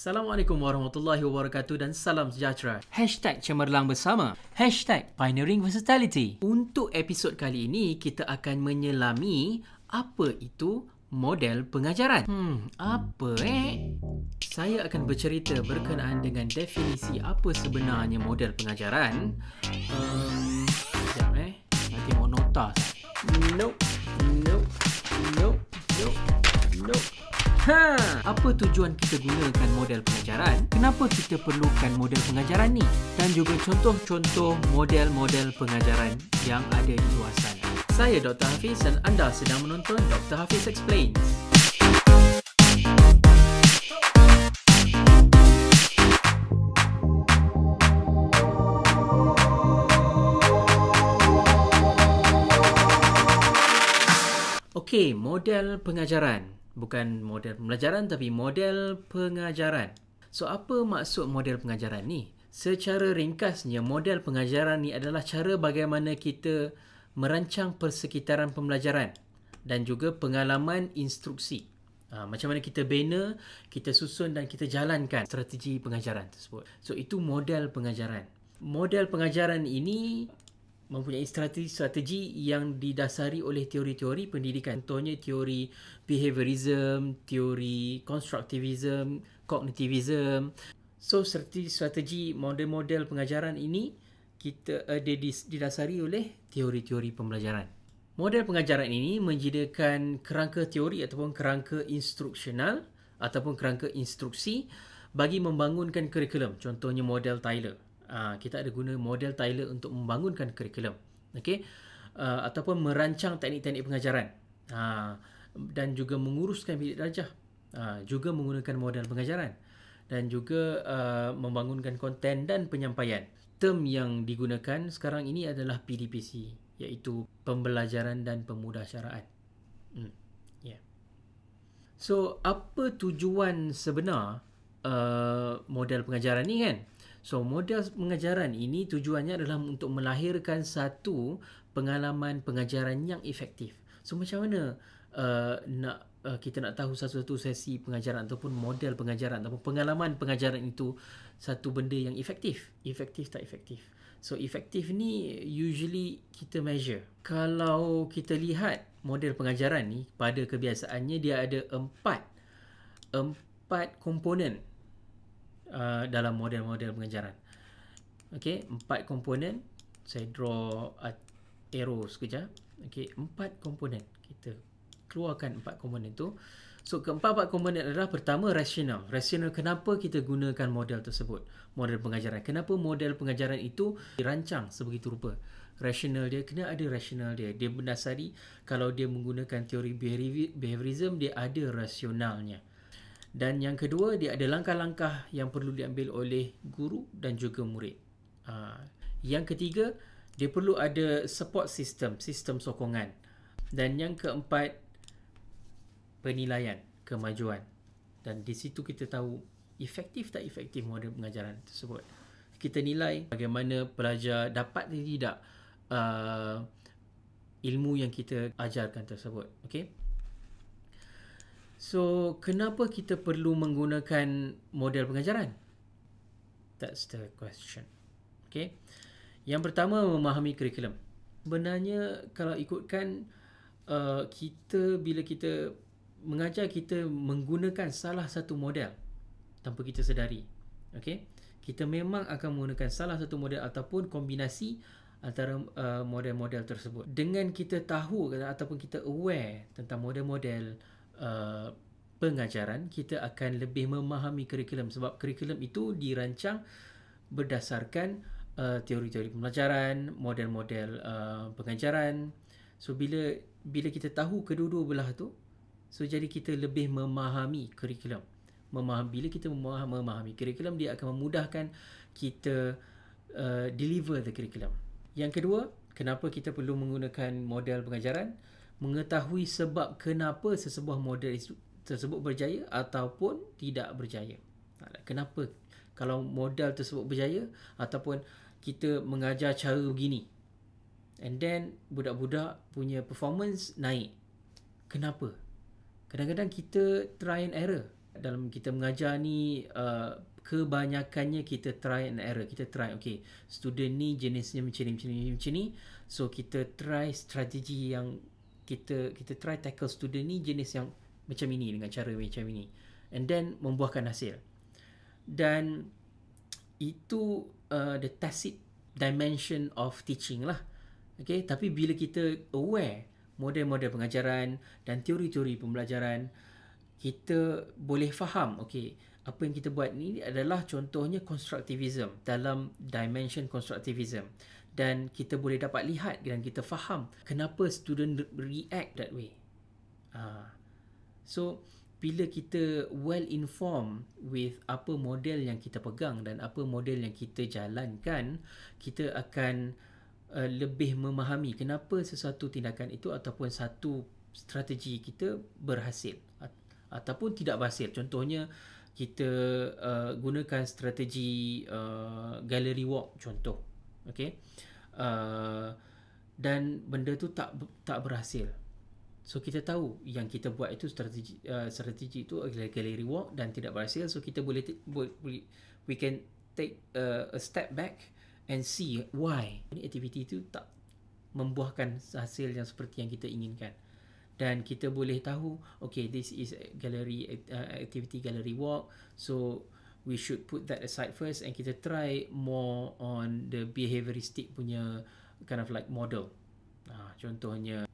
Assalamualaikum warahmatullahi wabarakatuh dan salam sejahtera. Hashtag Cemerlang Bersama. Hashtag Pioneering Versatility. Untuk episod kali ini, kita akan menyelami apa itu model pengajaran. Hmm, apa eh? Saya akan bercerita berkenaan dengan definisi apa sebenarnya model pengajaran. Hmm, sekejap eh. Nanti notas? Nope. Ha, apa tujuan kita gunakan model pengajaran? Kenapa kita perlukan model pengajaran ni? Dan juga contoh-contoh model-model pengajaran yang ada di luar sana. Saya Dr. Hafiz dan anda sedang menonton Dr. Hafiz Explains. Okey, model pengajaran bukan model pembelajaran tapi model pengajaran. So apa maksud model pengajaran ni? Secara ringkasnya model pengajaran ni adalah cara bagaimana kita merancang persekitaran pembelajaran dan juga pengalaman instruksi. Ha, macam mana kita bina, kita susun dan kita jalankan strategi pengajaran tersebut. So itu model pengajaran. Model pengajaran ini mempunyai strategi-strategi yang didasari oleh teori-teori pendidikan. Contohnya teori behaviorism, teori constructivism, cognitivism. So strategi-strategi model-model pengajaran ini kita uh, didasari oleh teori-teori pembelajaran. Model pengajaran ini menjadikan kerangka teori ataupun kerangka instruksional ataupun kerangka instruksi bagi membangunkan kurikulum contohnya model Tyler Ah, kita ada guna model Tyler untuk membangunkan kurikulum okey uh, ataupun merancang teknik-teknik pengajaran uh, dan juga menguruskan bilik darjah uh, juga menggunakan model pengajaran dan juga uh, membangunkan konten dan penyampaian term yang digunakan sekarang ini adalah PDPC iaitu pembelajaran dan pemudahsyaraan hmm. Ya. So, apa tujuan sebenar uh, model pengajaran ni kan? So model pengajaran ini tujuannya adalah untuk melahirkan satu pengalaman pengajaran yang efektif. So macam mana uh, nak uh, kita nak tahu satu-satu sesi pengajaran ataupun model pengajaran ataupun pengalaman pengajaran itu satu benda yang efektif. Efektif tak efektif. So efektif ni usually kita measure. Kalau kita lihat model pengajaran ni pada kebiasaannya dia ada empat empat komponen uh, dalam model-model pengajaran. Okey, empat komponen. Saya draw uh, arrow sekejap. Okey, empat komponen. Kita keluarkan empat komponen tu. So, keempat-empat komponen adalah pertama, rasional. Rasional kenapa kita gunakan model tersebut, model pengajaran. Kenapa model pengajaran itu dirancang sebegitu rupa. Rasional dia, kena ada rasional dia. Dia berdasari kalau dia menggunakan teori behaviorism, dia ada rasionalnya. Dan yang kedua, dia ada langkah-langkah yang perlu diambil oleh guru dan juga murid. Ha. Yang ketiga, dia perlu ada support system, sistem sokongan. Dan yang keempat, penilaian kemajuan. Dan di situ kita tahu efektif tak efektif model pengajaran tersebut. Kita nilai bagaimana pelajar dapat atau tidak uh, ilmu yang kita ajarkan tersebut. Okay? So, kenapa kita perlu menggunakan model pengajaran? That's the question. Okay. Yang pertama, memahami kurikulum. Benarnya kalau ikutkan uh, kita bila kita mengajar, kita menggunakan salah satu model tanpa kita sedari. Okay. Kita memang akan menggunakan salah satu model ataupun kombinasi antara uh, model-model tersebut. Dengan kita tahu ataupun kita aware tentang model-model Uh, pengajaran kita akan lebih memahami kurikulum sebab kurikulum itu dirancang berdasarkan uh, teori-teori pembelajaran, model-model uh, pengajaran. So bila bila kita tahu kedua-dua belah tu, so jadi kita lebih memahami kurikulum. Memahami bila kita memahami kurikulum dia akan memudahkan kita uh, deliver the curriculum. Yang kedua, kenapa kita perlu menggunakan model pengajaran? mengetahui sebab kenapa sesebuah model tersebut berjaya ataupun tidak berjaya. Kenapa? Kalau model tersebut berjaya ataupun kita mengajar cara begini. And then budak-budak punya performance naik. Kenapa? Kadang-kadang kita try and error. Dalam kita mengajar ni uh, kebanyakannya kita try and error. Kita try okay student ni jenisnya macam ni macam ni macam ni. So kita try strategi yang kita kita try tackle student ni jenis yang macam ini dengan cara macam ini and then membuahkan hasil dan itu uh, the tacit dimension of teaching lah okay tapi bila kita aware model-model pengajaran dan teori-teori pembelajaran kita boleh faham okay apa yang kita buat ni adalah contohnya constructivism dalam dimension constructivism dan kita boleh dapat lihat dan kita faham kenapa student react that way. Uh, so, bila kita well informed with apa model yang kita pegang dan apa model yang kita jalankan, kita akan uh, lebih memahami kenapa sesuatu tindakan itu ataupun satu strategi kita berhasil ataupun tidak berhasil. Contohnya, kita uh, gunakan strategi uh, gallery walk contoh okay uh, dan benda tu tak tak berhasil so kita tahu yang kita buat itu strategi uh, strategi itu adalah gallery walk dan tidak berhasil so kita boleh boleh we can take uh, a step back and see why ini aktiviti itu tak membuahkan hasil yang seperti yang kita inginkan dan kita boleh tahu okay this is gallery uh, activity gallery walk so we should put that aside first and kita try more on the behavioristic punya kind of like model. Ah, contohnya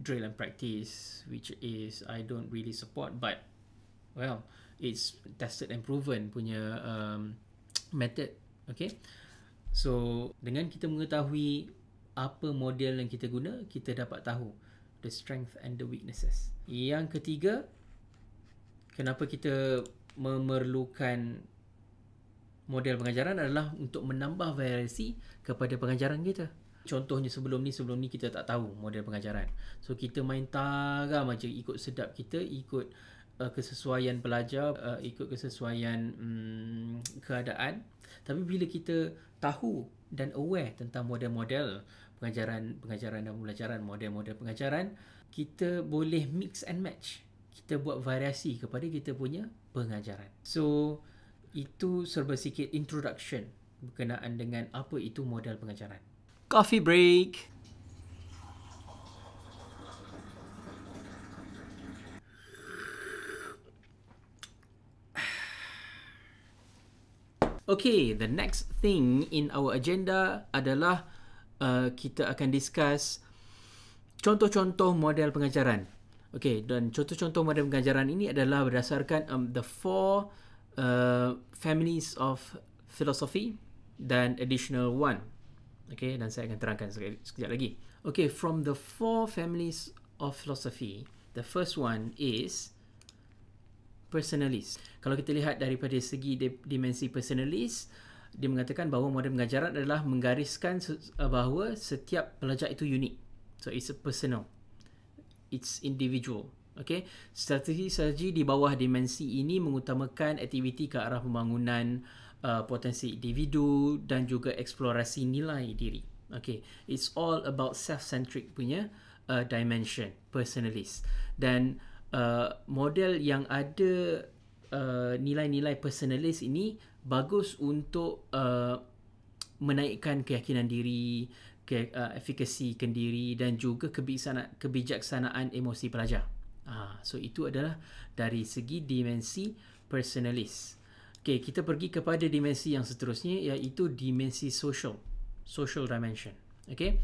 drill and practice which is I don't really support but well it's tested and proven punya um, method okay so dengan kita mengetahui apa model yang kita guna kita dapat tahu the strength and the weaknesses yang ketiga kenapa kita memerlukan model pengajaran adalah untuk menambah variasi kepada pengajaran kita. Contohnya sebelum ni sebelum ni kita tak tahu model pengajaran. So kita main taram aja ikut sedap kita, ikut uh, kesesuaian pelajar, uh, ikut kesesuaian um, keadaan. Tapi bila kita tahu dan aware tentang model-model pengajaran, pengajaran dan pembelajaran, model-model pengajaran, kita boleh mix and match kita buat variasi kepada kita punya pengajaran. So itu serba sikit introduction berkenaan dengan apa itu model pengajaran. Coffee break. Okay, the next thing in our agenda adalah uh, kita akan discuss contoh-contoh model pengajaran. Okay, dan contoh-contoh model pengajaran ini adalah berdasarkan um, the four uh, families of philosophy dan additional one. Okay, dan saya akan terangkan sekejap lagi. Okay, from the four families of philosophy, the first one is personalist. Kalau kita lihat daripada segi dimensi personalist, dia mengatakan bahawa model pengajaran adalah menggariskan bahawa setiap pelajar itu unik. So, it's a personal its individual. Okay, strategi-strategi di bawah dimensi ini mengutamakan aktiviti ke arah pembangunan uh, potensi individu dan juga eksplorasi nilai diri. Okay, it's all about self-centric punya uh, dimension, personalist. Dan uh, model yang ada uh, nilai-nilai personalist ini bagus untuk uh, menaikkan keyakinan diri ke, uh, efikasi kendiri dan juga kebijaksanaan, kebijaksanaan emosi pelajar. Uh, so itu adalah dari segi dimensi personalis. Okay, kita pergi kepada dimensi yang seterusnya iaitu dimensi social, social dimension. Okay,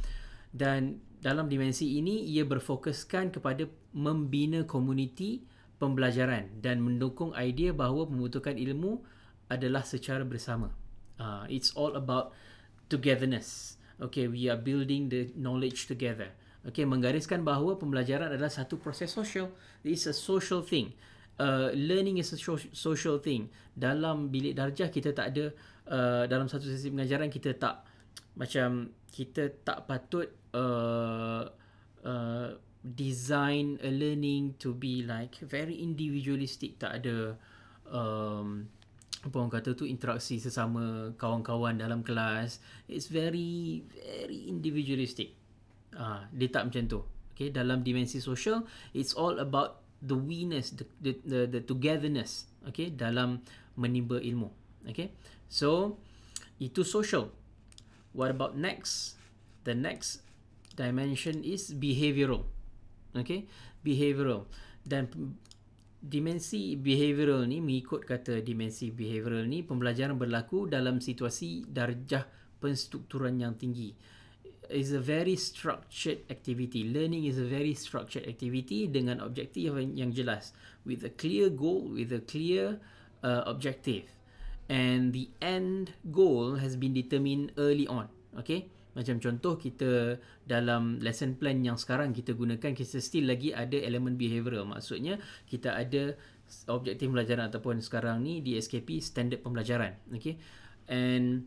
dan dalam dimensi ini ia berfokuskan kepada membina komuniti pembelajaran dan mendukung idea bahawa membutuhkan ilmu adalah secara bersama. Uh, it's all about togetherness Okay, we are building the knowledge together. Okay, menggariskan bahawa pembelajaran adalah satu proses social. It's a social thing. Uh, learning is a social thing. Dalam bilik darjah kita tak ada, uh, dalam satu sesi pengajaran kita tak, macam kita tak patut uh, uh, design a learning to be like very individualistic. Tak ada... Um, apa orang kata tu interaksi sesama kawan-kawan dalam kelas it's very very individualistic ah uh, dia tak macam tu okay dalam dimensi sosial, it's all about the weness the the the, the togetherness okay dalam menimba ilmu okay so itu sosial. what about next the next dimension is behavioral okay behavioral dan dimensi behavioral ni mengikut kata dimensi behavioral ni pembelajaran berlaku dalam situasi darjah penstrukturan yang tinggi is a very structured activity learning is a very structured activity dengan objektif yang, jelas with a clear goal with a clear uh, objective and the end goal has been determined early on okay macam contoh kita dalam lesson plan yang sekarang kita gunakan kita still lagi ada elemen behavioral. Maksudnya kita ada objektif pembelajaran ataupun sekarang ni di SKP standard pembelajaran. Okay. And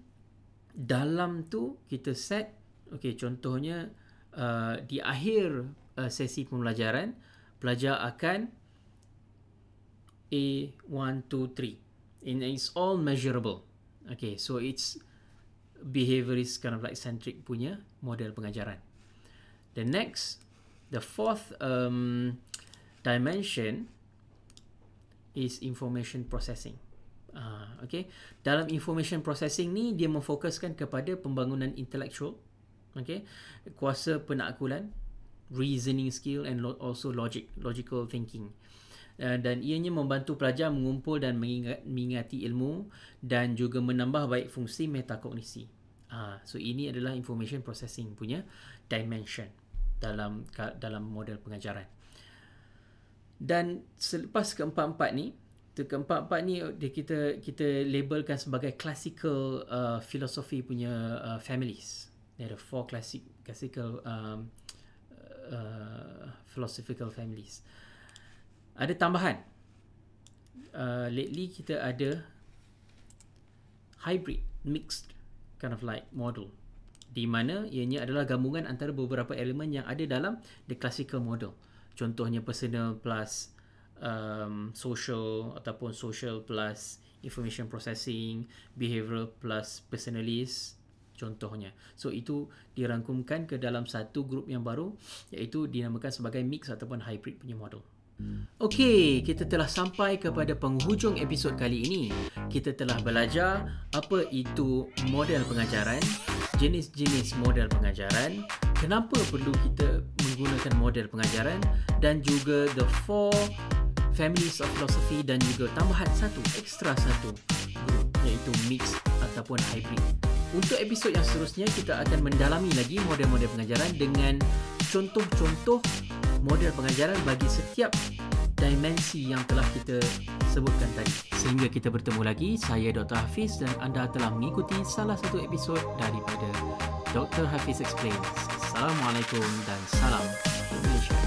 dalam tu kita set okay, contohnya uh, di akhir uh, sesi pembelajaran pelajar akan A1, 2, 3. And it's all measurable. Okay, so it's behaviorist kind of like centric punya model pengajaran. The next, the fourth um, dimension is information processing. Uh, okay, dalam information processing ni dia memfokuskan kepada pembangunan intellectual, okay, kuasa penakulan, reasoning skill and lo- also logic, logical thinking. Eh, dan ianya membantu pelajar mengumpul dan mengingat, mengingati ilmu dan juga menambah baik fungsi metakognisi. Ah, so ini adalah information processing punya dimension dalam dalam model pengajaran. Dan selepas keempat-empat ni, keempat-empat ni dia kita kita labelkan sebagai classical uh, philosophy punya uh, families. There are four classic classical um, uh, philosophical families ada tambahan uh, lately kita ada hybrid mixed kind of like model di mana ianya adalah gabungan antara beberapa elemen yang ada dalam the classical model contohnya personal plus um, social ataupun social plus information processing behavioral plus personalist contohnya so itu dirangkumkan ke dalam satu grup yang baru iaitu dinamakan sebagai mix ataupun hybrid punya model Okey, kita telah sampai kepada penghujung episod kali ini. Kita telah belajar apa itu model pengajaran, jenis-jenis model pengajaran, kenapa perlu kita menggunakan model pengajaran dan juga the four families of philosophy dan juga tambahan satu, ekstra satu iaitu mix ataupun hybrid. Untuk episod yang seterusnya, kita akan mendalami lagi model-model pengajaran dengan contoh-contoh model pengajaran bagi setiap dimensi yang telah kita sebutkan tadi. Sehingga kita bertemu lagi, saya Dr. Hafiz dan anda telah mengikuti salah satu episod daripada Dr. Hafiz Explains. Assalamualaikum dan salam Malaysia.